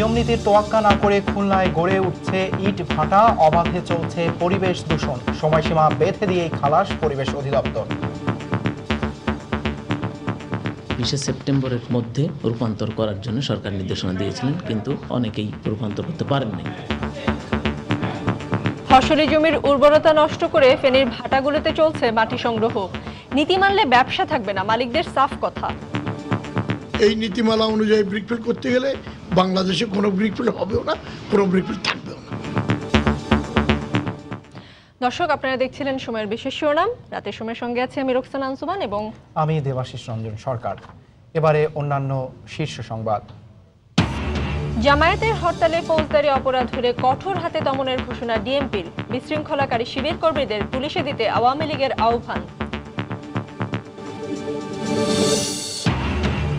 নিয়ম নীতির তোয়াক্কা না করে খুলনায় গড়ে উঠছে ইট ভাটা অবাধে চলছে পরিবেশ দূষণ সময়সীমা বেঁধে দিয়ে খালাস পরিবেশ অধিদপ্তর বিশে সেপ্টেম্বরের মধ্যে রূপান্তর করার জন্য সরকার নির্দেশনা দিয়েছিলেন কিন্তু অনেকেই রূপান্তর করতে পারেননি ফসলি জমির উর্বরতা নষ্ট করে ফেনীর ভাটাগুলোতে চলছে মাটি সংগ্রহ নীতি মানলে ব্যবসা থাকবে না মালিকদের সাফ কথা এই নীতিমালা অনুযায়ী ব্রিকফিল্ড করতে গেলে বাংলাদেশে কোনো ব্রিকফিল্ড হবেও না কোনো ব্রিকফিল্ড থাকবেও না দর্শক আপনারা দেখছিলেন সময়ের বিশেষ শিরোনাম রাতের সময়ের সঙ্গে আছে আমি রোকসান আনসুমান এবং আমি দেবাশিস রঞ্জন সরকার এবারে অন্যান্য শীর্ষ সংবাদ জামায়াতের হরতালে ফৌজদারি অপরাধ ধরে কঠোর হাতে দমনের ঘোষণা ডিএমপির বিশৃঙ্খলাকারী শিবির কর্মীদের পুলিশে দিতে আওয়ামী লীগের আহ্বান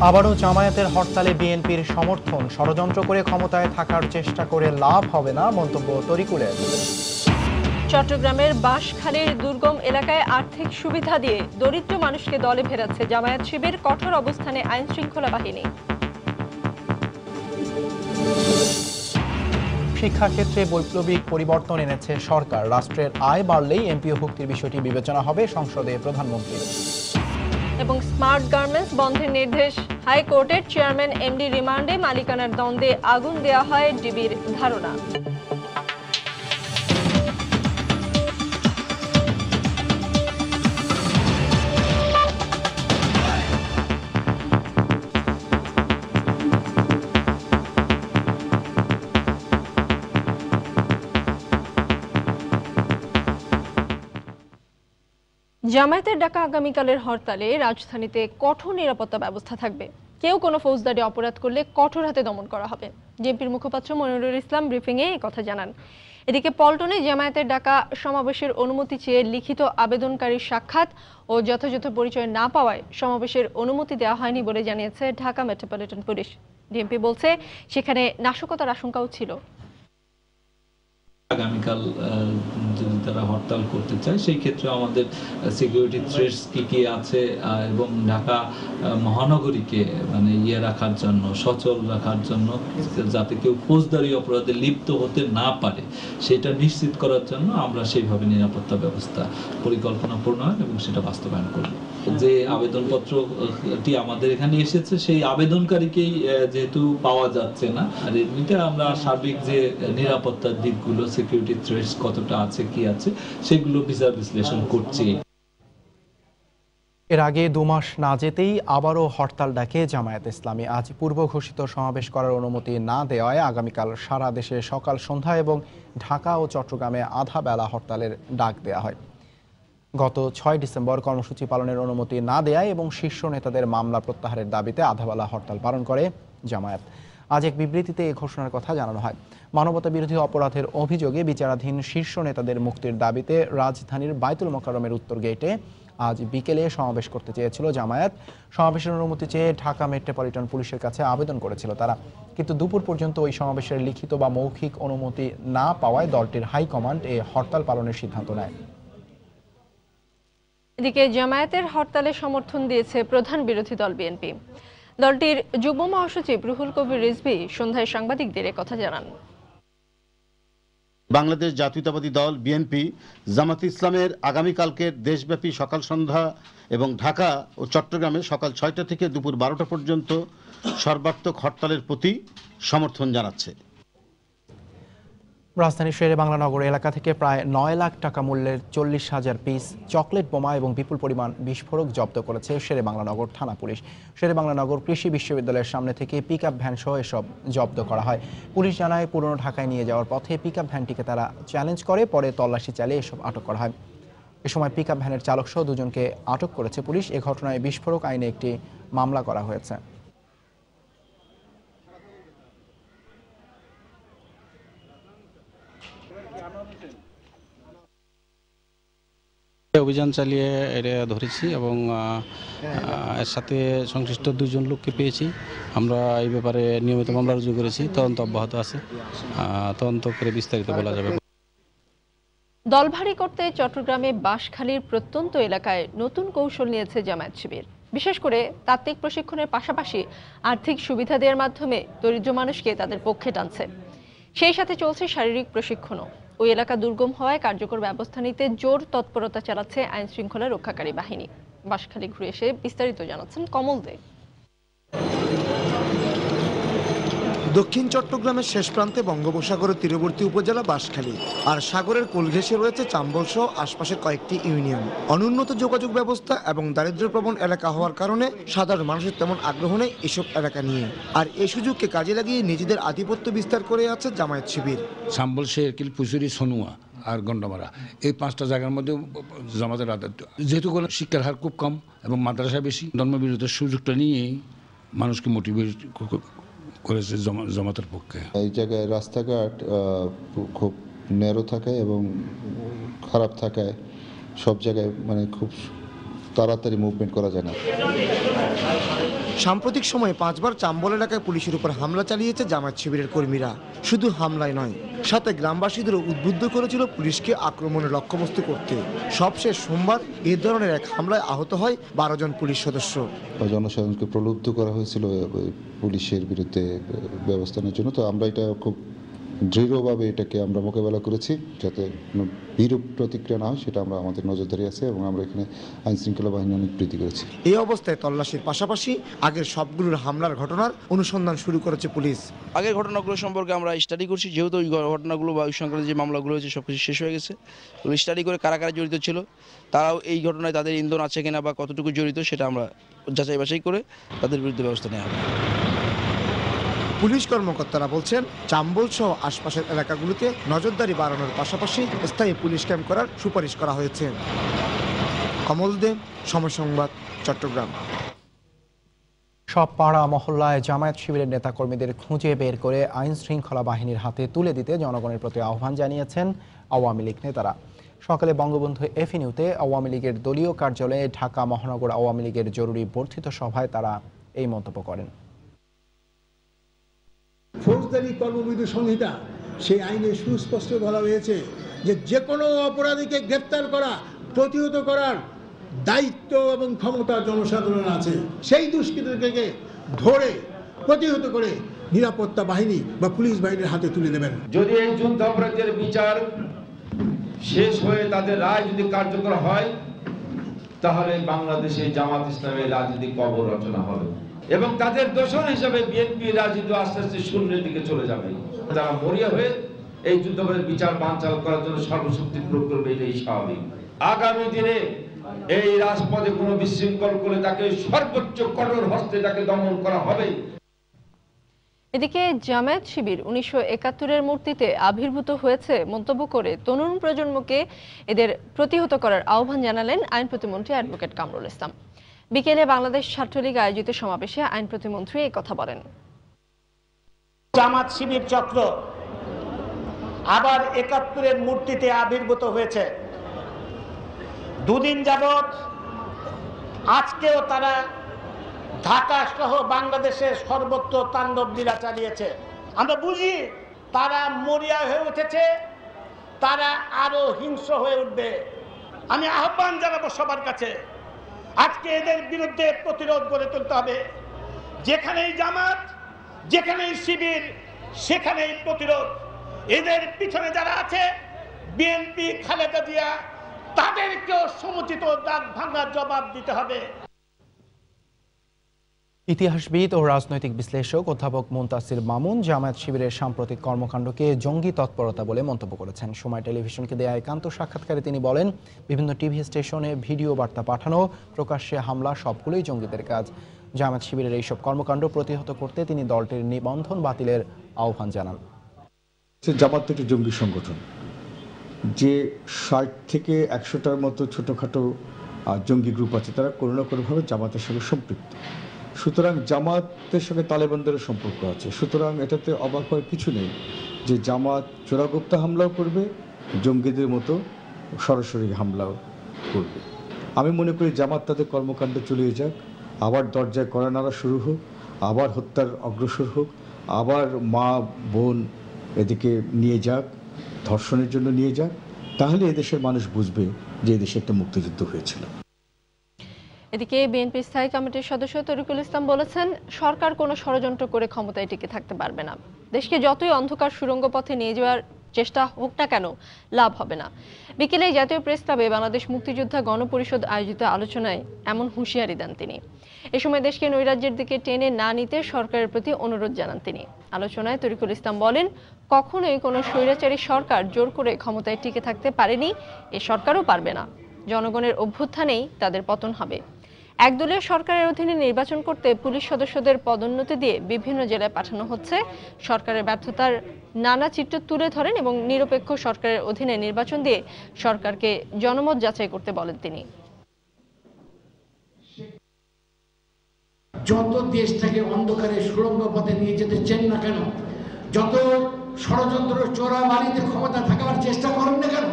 আবারও জামায়াতের হরতালে বিএনপির সমর্থন ষড়যন্ত্র করে ক্ষমতায় থাকার চেষ্টা করে লাভ হবে না মন্তব্য তরিকুলের চট্টগ্রামের বাঁশখালীর দুর্গম এলাকায় আর্থিক সুবিধা দিয়ে দরিদ্র মানুষকে দলে ফেরাচ্ছে জামায়াত শিবির কঠোর অবস্থানে আইন শৃঙ্খলা বাহিনী শিক্ষাক্ষেত্রে বৈপ্লবিক পরিবর্তন এনেছে সরকার রাষ্ট্রের আয় বাড়লেই এমপিও ভুক্তির বিষয়টি বিবেচনা হবে সংসদে প্রধানমন্ত্রী এবং স্মার্ট গার্মেন্টস বন্ধের নির্দেশ হাইকোর্টের চেয়ারম্যান এমডি রিমান্ডে মালিকানার দ্বন্দ্বে আগুন দেয়া হয় ডিবির ধারণা জামায়াতের ডাকা আগামীকালের হরতালে রাজধানীতে কঠোর নিরাপত্তা ব্যবস্থা থাকবে কেউ কোনো ফৌজদারি অপরাধ করলে কঠোর হাতে দমন করা হবে জেপির মুখপাত্র মনিরুল ইসলাম ব্রিফিংয়ে কথা জানান এদিকে পল্টনে জামায়াতের ডাকা সমাবেশের অনুমতি চেয়ে লিখিত আবেদনকারীর সাক্ষাৎ ও যথাযথ পরিচয় না পাওয়ায় সমাবেশের অনুমতি দেওয়া হয়নি বলে জানিয়েছে ঢাকা মেট্রোপলিটন পুলিশ ডিএমপি বলছে সেখানে নাশকতার আশঙ্কাও ছিল আগামীকাল যদি তারা হরতাল করতে চায় সেই ক্ষেত্রে আমাদের সিকিউরিটি থ্রেটস কী কী আছে এবং ঢাকা মহানগরীকে মানে ইয়ে রাখার জন্য সচল রাখার জন্য যাতে কেউ ফৌজদারি অপরাধে লিপ্ত হতে না পারে সেটা নিশ্চিত করার জন্য আমরা সেইভাবে নিরাপত্তা ব্যবস্থা পরিকল্পনা প্রণয়ন এবং সেটা বাস্তবায়ন করব যে আবেদনপত্রটি আমাদের এখানে এসেছে সেই আবেদনকারীকেই যেহেতু পাওয়া যাচ্ছে না আর এমনিতে আমরা সার্বিক যে নিরাপত্তার দিকগুলো সিকিউরিটি থ্রেটস কতটা আছে কি আছে সেগুলো বিচার বিশ্লেষণ করছি এর আগে দু মাস না যেতেই আবারও হরতাল ডাকে জামায়াত ইসলামী আজ পূর্ব ঘোষিত সমাবেশ করার অনুমতি না দেওয়ায় আগামীকাল সারা দেশে সকাল সন্ধ্যা এবং ঢাকা ও চট্টগ্রামে আধা বেলা হরতালের ডাক দেওয়া হয় গত ছয় ডিসেম্বর কর্মসূচি পালনের অনুমতি না দেয় এবং শীর্ষ নেতাদের মামলা প্রত্যাহারের দাবিতে আধাবেলা হরতাল পালন করে জামায়াত আজ এক বিবৃতিতে এ ঘোষণার কথা জানানো হয় মানবতা বিরোধী অপরাধের অভিযোগে বিচারাধীন শীর্ষ নেতাদের মুক্তির দাবিতে রাজধানীর বায়তুল মোকারমের উত্তর গেটে আজ বিকেলে সমাবেশ করতে চেয়েছিল জামায়াত সমাবেশের অনুমতি চেয়ে ঢাকা মেট্রোপলিটন পুলিশের কাছে আবেদন করেছিল তারা কিন্তু দুপুর পর্যন্ত ওই সমাবেশের লিখিত বা মৌখিক অনুমতি না পাওয়ায় দলটির হাইকমান্ড এ হরতাল পালনের সিদ্ধান্ত নেয় এদিকে জামায়াতের হরতালে সমর্থন দিয়েছে প্রধান বিরোধী দল বিএনপি দলটির যুব মহাসচিব রুহুল কবির রিজভি সন্ধ্যায় সাংবাদিকদের কথা জানান বাংলাদেশ জাতীয়তাবাদী দল বিএনপি জামাত ইসলামের আগামীকালকের দেশব্যাপী সকাল সন্ধ্যা এবং ঢাকা ও চট্টগ্রামে সকাল ছয়টা থেকে দুপুর বারোটা পর্যন্ত সর্বাত্মক হরতালের প্রতি সমর্থন জানাচ্ছে রাজধানীর শেরে বাংলা নগর এলাকা থেকে প্রায় নয় লাখ টাকা মূল্যের চল্লিশ হাজার পিস চকলেট বোমা এবং বিপুল পরিমাণ বিস্ফোরক জব্দ করেছে শেরে বাংলা নগর থানা পুলিশ শেরে বাংলা নগর কৃষি বিশ্ববিদ্যালয়ের সামনে থেকে পিক আপ ভ্যান সহ এসব জব্দ করা হয় পুলিশ জানায় পুরনো ঢাকায় নিয়ে যাওয়ার পথে পিক আপ ভ্যানটিকে তারা চ্যালেঞ্জ করে পরে তল্লাশি চালিয়ে এসব আটক করা হয় এ সময় পিক আপ ভ্যানের চালকসহ দুজনকে আটক করেছে পুলিশ এ ঘটনায় বিস্ফোরক আইনে একটি মামলা করা হয়েছে অভিযান চালিয়ে এটা ধরেছি এবং এর সাথে সংশ্লিষ্ট দুজন লোককে পেয়েছি আমরা এই ব্যাপারে নিয়মিত মামলা রুজু করেছি তদন্ত অব্যাহত আছে তদন্ত করে বিস্তারিত বলা যাবে দলভারী করতে চট্টগ্রামে বাঁশখালীর প্রত্যন্ত এলাকায় নতুন কৌশল নিয়েছে জামায়াত শিবির বিশেষ করে তাত্ত্বিক প্রশিক্ষণের পাশাপাশি আর্থিক সুবিধা দেওয়ার মাধ্যমে দরিদ্র মানুষকে তাদের পক্ষে টানছে সেই সাথে চলছে শারীরিক প্রশিক্ষণও ওই এলাকা দুর্গম হওয়ায় কার্যকর ব্যবস্থা নিতে জোর তৎপরতা চালাচ্ছে আইন শৃঙ্খলা রক্ষাকারী বাহিনী বাসখালী ঘুরে এসে বিস্তারিত জানাচ্ছেন কমল দে দক্ষিণ চট্টগ্রামের শেষ প্রান্তে বঙ্গোপসাগরের তীরবর্তী উপজেলা বাঁশখালী আর সাগরের কোলঘেসে রয়েছে চাম্বলসহ আশপাশের কয়েকটি ইউনিয়ন অনুন্নত যোগাযোগ ব্যবস্থা এবং দারিদ্র্যপ্রবণ এলাকা হওয়ার কারণে সাধারণ মানুষের তেমন আগ্রহ নেই এসব এলাকা নিয়ে আর এই সুযোগকে কাজে লাগিয়ে নিজেদের আধিপত্য বিস্তার করে আছে জামায়াত শিবির চাম্বল শেরকিল পুজুরি সনুয়া আর গন্ডমারা এই পাঁচটা জায়গার মধ্যে জামাতের আদার যেহেতু শিক্ষার হার খুব কম এবং মাদ্রাসা বেশি ধর্মবিরোধের সুযোগটা নিয়েই মানুষকে মোটিভেট করেছে জমাতের পক্ষে এই জায়গায় রাস্তাঘাট খুব ন্যারো থাকায় এবং খারাপ থাকায় সব জায়গায় মানে খুব তাড়াতাড়ি মুভমেন্ট করা যায় না সাম্প্রতিক সময়ে পাঁচবার চাম্বল এলাকায় পুলিশের উপর হামলা চালিয়েছে জামায়াত শিবিরের কর্মীরা শুধু হামলায় নয় সাথে গ্রামবাসীদেরও উদ্বুদ্ধ করেছিল পুলিশকে আক্রমণে লক্ষ্যবস্তু করতে সবশেষ সোমবার এ ধরনের এক হামলায় আহত হয় বারো জন পুলিশ সদস্য জনসাধারণকে প্রলুব্ধ করা হয়েছিল পুলিশের বিরুদ্ধে ব্যবস্থা নেওয়ার জন্য তো আমরা এটা খুব দৃঢ়ভাবে এটাকে আমরা মোকাবেলা করেছি যাতে কোনো বিরূপ প্রতিক্রিয়া না হয় সেটা আমরা আমাদের নজরদারি আছে এবং আমরা এখানে আইন শৃঙ্খলা বাহিনী অনেক বৃদ্ধি করেছি এই অবস্থায় তল্লাশির পাশাপাশি আগের সবগুলোর হামলার ঘটনার অনুসন্ধান শুরু করেছে পুলিশ আগের ঘটনাগুলো সম্পর্কে আমরা স্টাডি করছি যেহেতু ওই ঘটনাগুলো বা ওই সংক্রান্ত যে মামলাগুলো হয়েছে সব কিছু শেষ হয়ে গেছে স্টাডি করে কারা কারা জড়িত ছিল তারাও এই ঘটনায় তাদের ইন্ধন আছে কিনা বা কতটুকু জড়িত সেটা আমরা যাচাই বাছাই করে তাদের বিরুদ্ধে ব্যবস্থা নেওয়া হবে পুলিশ কর্মকর্তারা বলছেন চাম্বল সহ আশপাশের এলাকাগুলোতে নজরদারি বাড়ানোর পাশাপাশি স্থায়ী পুলিশ ক্যাম্প করার সুপারিশ করা হয়েছে কমল দেব সময় সংবাদ চট্টগ্রাম সব পাড়া মহল্লায় জামায়াত শিবিরের নেতাকর্মীদের খুঁজে বের করে আইন শৃঙ্খলা বাহিনীর হাতে তুলে দিতে জনগণের প্রতি আহ্বান জানিয়েছেন আওয়ামী লীগ নেতারা সকালে বঙ্গবন্ধু এভিনিউতে আওয়ামী লীগের দলীয় কার্যালয়ে ঢাকা মহানগর আওয়ামী লীগের জরুরি বর্ধিত সভায় তারা এই মন্তব্য করেন ফৌজদারি কর্মবিধি সংহিতা সেই আইনে সুস্পষ্ট বলা হয়েছে যে যে কোনো অপরাধীকে গ্রেপ্তার করা প্রতিহত করার দায়িত্ব এবং ক্ষমতা জনসাধারণ আছে সেই দুষ্কৃতকে ধরে প্রতিহত করে নিরাপত্তা বাহিনী বা পুলিশ বাহিনীর হাতে তুলে দেবেন যদি এই অপরাধের বিচার শেষ হয়ে তাদের রায় যদি কার্যকর হয় তাহলে বাংলাদেশে জামাত ইসলামের রাজনীতি কবর রচনা হবে এবং তাদের দোষণ হিসেবে বিএনপি রাজিত আস্তে আস্তে শূন্যের দিকে চলে যাবে তারা মরিয়া হয়ে এই যুদ্ধের বিচার বাঞ্চাল করার জন্য সর্বশক্তি প্রয়োগ করবে এটাই স্বাভাবিক আগামী দিনে এই রাজপথে কোনো বিশৃঙ্খল করে তাকে সর্বোচ্চ কঠোর হস্তে তাকে দমন করা হবে এদিকে জামায়াত শিবির উনিশশো একাত্তরের মূর্তিতে আবির্ভূত হয়েছে মন্তব্য করে তরুণ প্রজন্মকে এদের প্রতিহত করার আহ্বান জানালেন আইন প্রতিমন্ত্রী অ্যাডভোকেট কামরুল ইসলাম বিকেলে বাংলাদেশ ছাত্রলীগ আয়োজিত সমাবেশে আইন প্রতিমন্ত্রী এই কথা বলেন জামাত শিবির চক্র আবার একাত্তরের মূর্তিতে আবির্ভূত হয়েছে দুদিন যাবৎ আজকেও তারা ঢাকা সহ বাংলাদেশের সর্বত্র তাণ্ডব লীলা চালিয়েছে আমরা বুঝি তারা মরিয়া হয়ে উঠেছে তারা আরো হিংস্র হয়ে উঠবে আমি আহ্বান জানাবো সবার কাছে আজকে এদের বিরুদ্ধে প্রতিরোধ গড়ে তুলতে হবে যেখানেই জামাত যেখানেই শিবির সেখানেই প্রতিরোধ এদের পিছনে যারা আছে বিএনপি খালেদা জিয়া তাদেরকেও সমুচিত দাগ ভাঙার জবাব দিতে হবে ইতিহাসবিদ ও রাজনৈতিক বিশ্লেষক অধ্যাপক মুনতাসির মামুন জামায়াত শিবিরের সাম্প্রতিক কর্মকাণ্ডকে জঙ্গি তৎপরতা বলে মন্তব্য করেছেন সময় টেলিভিশনকে দেয়া একান্ত সাক্ষাৎকারে তিনি বলেন বিভিন্ন টিভি স্টেশনে ভিডিও বার্তা পাঠানো প্রকাশ্যে হামলা সবগুলোই জঙ্গিদের কাজ জামায়াত শিবিরের এইসব কর্মকাণ্ড প্রতিহত করতে তিনি দলটির নিবন্ধন বাতিলের আহ্বান জানান জামাত একটি জঙ্গি সংগঠন যে ষাট থেকে একশোটার মতো ছোটোখাটো জঙ্গি গ্রুপ আছে তারা কোনো না কোনোভাবে জামাতের সঙ্গে সম্পৃক্ত সুতরাং জামাতের সঙ্গে তালেবানদের সম্পর্ক আছে সুতরাং এটাতে অবাক হওয়ার কিছু নেই যে জামাত চোরাগুপ্ত হামলাও করবে জঙ্গিদের মতো সরাসরি হামলাও করবে আমি মনে করি জামাত তাদের কর্মকাণ্ড চলিয়ে যাক আবার দরজায় কড়া নাড়া শুরু হোক আবার হত্যার অগ্রসর হোক আবার মা বোন এদিকে নিয়ে যাক ধর্ষণের জন্য নিয়ে যাক তাহলে এদেশের মানুষ বুঝবে যে এদেশে একটা মুক্তিযুদ্ধ হয়েছিল এদিকে বিএনপি স্থায়ী কমিটির সদস্য তরিকুল ইসলাম বলেছেন সরকার কোনো ষড়যন্ত্র করে ক্ষমতায় টিকে থাকতে পারবে না দেশকে যতই অন্ধকার সুরঙ্গ পথে নিয়ে যাওয়ার চেষ্টা হোক না কেন লাভ হবে না বিকেলে জাতীয় প্রেস ক্লাবে বাংলাদেশ মুক্তিযোদ্ধা গণপরিষদ আয়োজিত আলোচনায় এমন হুঁশিয়ারি দেন তিনি এ সময় দেশকে নৈরাজ্যের দিকে টেনে না নিতে সরকারের প্রতি অনুরোধ জানান তিনি আলোচনায় তরিকুল ইসলাম বলেন কখনোই কোনো স্বৈরাচারী সরকার জোর করে ক্ষমতায় টিকে থাকতে পারেনি এ সরকারও পারবে না জনগণের অভ্যুত্থানেই তাদের পতন হবে একদলীয় সরকারের অধীনে নির্বাচন করতে পুলিশ সদস্যদের পদোন্নতি দিয়ে বিভিন্ন জেলায় পাঠানো হচ্ছে সরকারের ব্যর্থতার নানা চিত্র তুলে ধরেন এবং নিরপেক্ষ সরকারের অধীনে নির্বাচন দিয়ে সরকারকে জনমত যাচাই করতে বলেন তিনি যত দেশটাকে অন্ধকারে সুরঙ্গ পথে নিয়ে যেতে চেন না কেন যত ষড়যন্ত্র চোরাবালিতে ক্ষমতা থাকার চেষ্টা করেন না কেন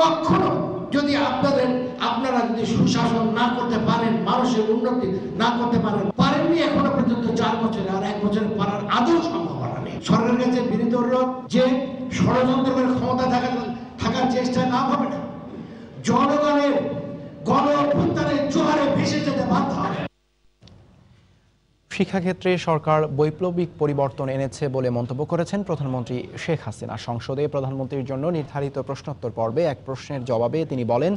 কখনো যদি আপনাদের আপনারা যদি সুশাসন না করতে পারেন মানুষের উন্নতি না করতে পারেন পারেননি এখনো পর্যন্ত চার বছরে আর এক বছরে পারার আদৌ সম্ভাবনা নেই সরকারের কাছে বিরোধী যে ষড়যন্ত্র করে ক্ষমতা থাকার থাকার চেষ্টা না হবে না জনগণের গণ অভ্যুত্থানের জোয়ারে ভেসে যেতে বাধ্য হবে শিক্ষাক্ষেত্রে সরকার বৈপ্লবিক পরিবর্তন এনেছে বলে মন্তব্য করেছেন প্রধানমন্ত্রী শেখ হাসিনা সংসদে প্রধানমন্ত্রীর জন্য নির্ধারিত প্রশ্নোত্তর পর্বে এক প্রশ্নের জবাবে তিনি বলেন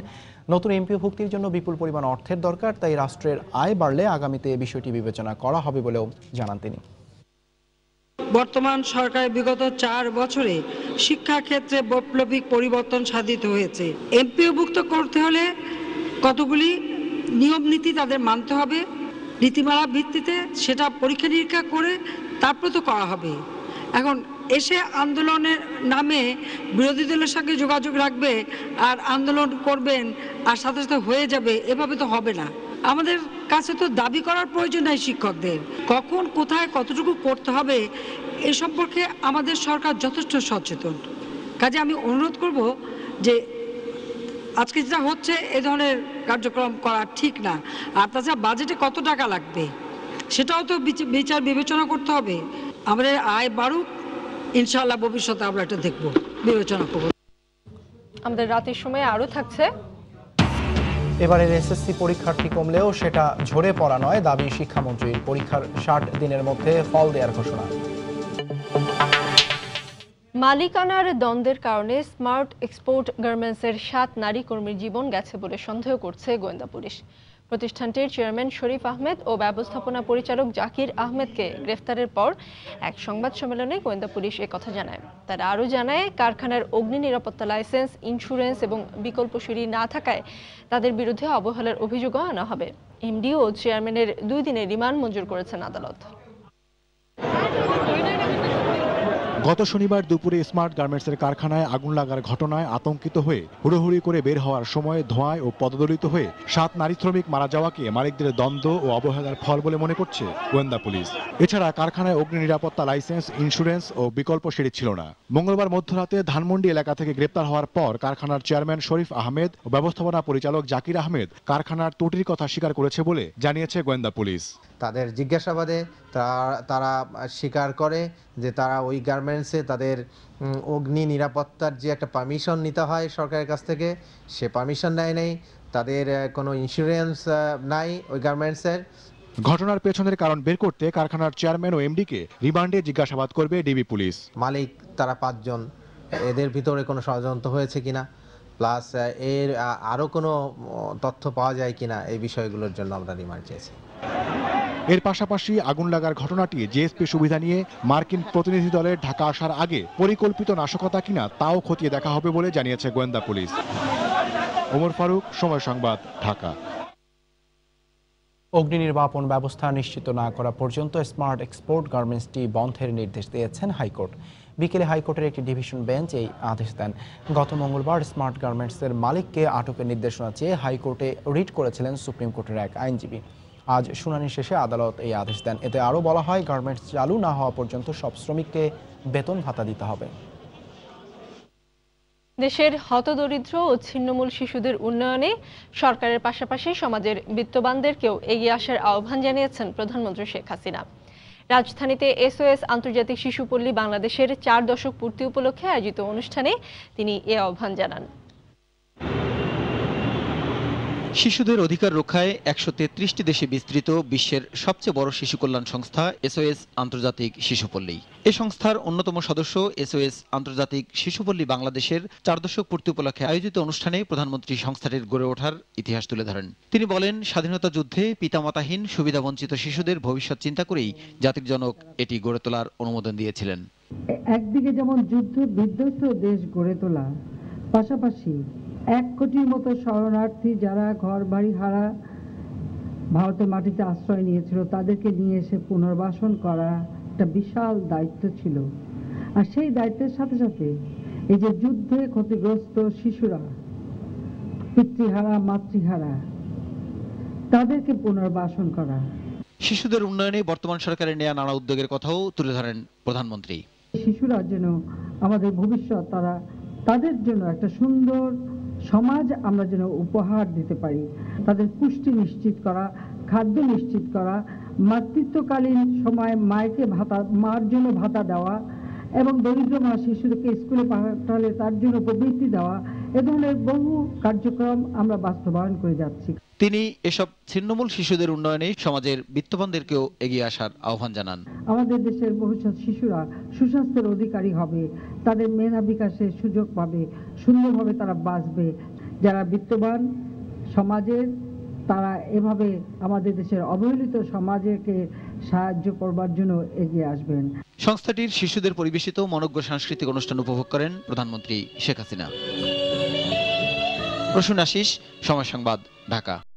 নতুন ভুক্তির জন্য বিপুল পরিমাণ অর্থের দরকার তাই রাষ্ট্রের আয় বাড়লে আগামীতে বিষয়টি বিবেচনা করা হবে বলেও জানান তিনি বর্তমান সরকার বিগত চার বছরে শিক্ষাক্ষেত্রে বৈপ্লবিক পরিবর্তন সাধিত হয়েছে ভুক্ত করতে হলে কতগুলি নিয়ম নীতি তাদের মানতে হবে নীতিমালা ভিত্তিতে সেটা পরীক্ষা নিরীক্ষা করে তারপর তো করা হবে এখন এসে আন্দোলনের নামে বিরোধী দলের সঙ্গে যোগাযোগ রাখবে আর আন্দোলন করবেন আর সাথে সাথে হয়ে যাবে এভাবে তো হবে না আমাদের কাছে তো দাবি করার প্রয়োজন নাই শিক্ষকদের কখন কোথায় কতটুকু করতে হবে এ সম্পর্কে আমাদের সরকার যথেষ্ট সচেতন কাজে আমি অনুরোধ করব যে আজকে যা হচ্ছে এ ধরনের কার্যক্রম করা ঠিক না আর তাছাড়া বাজেটে কত টাকা লাগবে সেটাও তো বিচার বিবেচনা করতে হবে আমাদের আয় বাড়ুক ইনশাল্লাহ ভবিষ্যতে আমরা এটা দেখব বিবেচনা করব আমাদের রাতের সময় আরও থাকছে এবারের এসএসসি পরীক্ষার্থী কমলেও সেটা ঝরে পড়া নয় দাবি শিক্ষামন্ত্রীর পরীক্ষার ষাট দিনের মধ্যে ফল দেওয়ার ঘোষণা মালিকানার দ্বন্দ্বের কারণে স্মার্ট এক্সপোর্ট গার্মেন্টসের সাত নারী কর্মীর জীবন গেছে বলে সন্দেহ করছে গোয়েন্দা পুলিশ প্রতিষ্ঠানটির চেয়ারম্যান শরীফ আহমেদ ও ব্যবস্থাপনা পরিচালক জাকির আহমেদকে গ্রেফতারের পর এক সংবাদ সম্মেলনে গোয়েন্দা পুলিশ কথা জানায় তারা আরও জানায় কারখানার অগ্নি নিরাপত্তা লাইসেন্স ইন্স্যুরেন্স এবং বিকল্প সিঁড়ি না থাকায় তাদের বিরুদ্ধে অবহেলার অভিযোগও আনা হবে এমডি ও চেয়ারম্যানের দুই দিনের রিমান্ড মঞ্জুর করেছেন আদালত গত শনিবার দুপুরে স্মার্ট গার্মেন্টসের কারখানায় আগুন লাগার ঘটনায় আতঙ্কিত হয়ে হুড়োহুড়ি করে বের হওয়ার সময় ধোঁয়ায় ও পদদলিত হয়ে সাত নারী শ্রমিক মারা যাওয়াকে মালিকদের দ্বন্দ্ব ও অবহেলার ফল বলে মনে করছে গোয়েন্দা পুলিশ এছাড়া কারখানায় অগ্নি নিরাপত্তা লাইসেন্স ইন্স্যুরেন্স ও বিকল্প সিঁড়ি ছিল না মঙ্গলবার মধ্যরাতে ধানমন্ডি এলাকা থেকে গ্রেপ্তার হওয়ার পর কারখানার চেয়ারম্যান শরীফ আহমেদ ও ব্যবস্থাপনা পরিচালক জাকির আহমেদ কারখানার ত্রুটির কথা স্বীকার করেছে বলে জানিয়েছে গোয়েন্দা পুলিশ তাদের জিজ্ঞাসাবাদে তারা স্বীকার করে যে তারা ওই গার্মেন্টসে তাদের অগ্নি নিরাপত্তার যে একটা পারমিশন নিতে হয় সরকারের কাছ থেকে সে পারমিশন নেয় নেই তাদের কোনো ইন্স্যুরেন্স নাই ওই গার্মেন্টসের ঘটনার পেছনের কারণ বের করতে কারখানার চেয়ারম্যান ও এমডিকে রিমান্ডে জিজ্ঞাসাবাদ করবে ডিবি পুলিশ মালিক তারা পাঁচজন এদের ভিতরে কোনো ষড়যন্ত্র হয়েছে কিনা প্লাস এর আরও কোনো তথ্য পাওয়া যায় কিনা এই বিষয়গুলোর জন্য আমরা রিমান্ড চেয়েছি এর পাশাপাশি আগুন লাগার ঘটনাটি জেএসপি সুবিধা নিয়ে মার্কিন প্রতিনিধি দলের ঢাকা আসার আগে পরিকল্পিত নাশকতা কিনা তাও খতিয়ে দেখা হবে বলে জানিয়েছে গোয়েন্দা পুলিশ ওমর ফারুক সময় সংবাদ ঢাকা অগ্নি নির্বাপন ব্যবস্থা নিশ্চিত না করা পর্যন্ত স্মার্ট এক্সপোর্ট গার্মেন্টসটি বন্ধের নির্দেশ দিয়েছেন হাইকোর্ট বিকেলে হাইকোর্টের একটি ডিভিশন বেঞ্চ এই আদেশ দেন গত মঙ্গলবার স্মার্ট গার্মেন্টসের মালিককে আটকের নির্দেশনা চেয়ে হাইকোর্টে রিট করেছিলেন সুপ্রিম কোর্টের এক আইনজীবী আজ শুনানি শেষে আদালত এই আদেশ দেন এতে আরও বলা হয় গার্মেন্টস চালু না হওয়া পর্যন্ত সব শ্রমিককে বেতন ভাতা দিতে হবে দেশের হতদরিদ্র ও ছিন্নমূল শিশুদের উন্নয়নে সরকারের পাশাপাশি সমাজের বিত্তবানদেরকেও এগিয়ে আসার আহ্বান জানিয়েছেন প্রধানমন্ত্রী শেখ হাসিনা রাজধানীতে এসওএস আন্তর্জাতিক শিশুপল্লী বাংলাদেশের চার দশক পূর্তি উপলক্ষে আয়োজিত অনুষ্ঠানে তিনি এ আহ্বান জানান শিশুদের অধিকার রক্ষায় একশো তেত্রিশটি দেশে বিস্তৃত বিশ্বের সবচেয়ে বড় শিশু কল্যাণ সংস্থা এসওএস আন্তর্জাতিক শিশুপল্লী এ সংস্থার অন্যতম সদস্য এসওএস আন্তর্জাতিক শিশুপল্লী বাংলাদেশের চার দশক পূর্তি উপলক্ষে আয়োজিত অনুষ্ঠানে প্রধানমন্ত্রী সংস্থাটির গড়ে ওঠার ইতিহাস তুলে ধরেন তিনি বলেন স্বাধীনতা যুদ্ধে পিতামাতাহীন সুবিধাবঞ্চিত শিশুদের ভবিষ্যৎ চিন্তা করেই জাতির জনক এটি গড়ে তোলার অনুমোদন দিয়েছিলেন একদিকে যেমন যুদ্ধ বিধ্বস্ত দেশ গড়ে তোলা পাশাপাশি এক কোটির মতো শরণার্থী যারা ঘর বাড়ি হারা ভারতের মাটিতে আশ্রয় নিয়েছিল তাদেরকে নিয়ে এসে পুনর্বাসন করা একটা বিশাল দায়িত্ব ছিল আর সেই দায়িত্বের সাথে সাথে এই যে যুদ্ধে ক্ষতিগ্রস্ত শিশুরা পিতৃহারা মাতৃহারা তাদেরকে পুনর্বাসন করা শিশুদের উন্নয়নে বর্তমান সরকারের নেওয়া নানা উদ্যোগের কথাও তুলে ধরেন প্রধানমন্ত্রী শিশুরা যেন আমাদের ভবিষ্যৎ তারা তাদের জন্য একটা সুন্দর সমাজ আমরা যেন উপহার দিতে পারি তাদের পুষ্টি নিশ্চিত করা খাদ্য নিশ্চিত করা মাতৃত্বকালীন সময় মায়কে ভাতা মার জন্য ভাতা দেওয়া এবং দরিদ্র মা শিশুদেরকে স্কুলে পাঠালে তার জন্য প্রবৃত্তি দেওয়া এ ধরনের বহু কার্যক্রম আমরা বাস্তবায়ন করে যাচ্ছি তিনি এসব ছিন্নমূল শিশুদের উন্নয়নে সমাজের বিত্তবানদেরকেও এগিয়ে আসার আহ্বান জানান আমাদের দেশের ভবিষ্যৎ শিশুরা সুস্বাস্থ্যের অধিকারী হবে তাদের মেধা বিকাশের সুযোগ পাবে সুন্দরভাবে তারা বাঁচবে যারা বিত্তবান সমাজের তারা এভাবে আমাদের দেশের অবহেলিত সমাজকে সাহায্য করবার জন্য এগিয়ে আসবেন সংস্থাটির শিশুদের পরিবেশিত মনজ্ঞ সাংস্কৃতিক অনুষ্ঠান উপভোগ করেন প্রধানমন্ত্রী শেখ হাসিনা প্রসূন আশিস সময় সংবাদ ঢাকা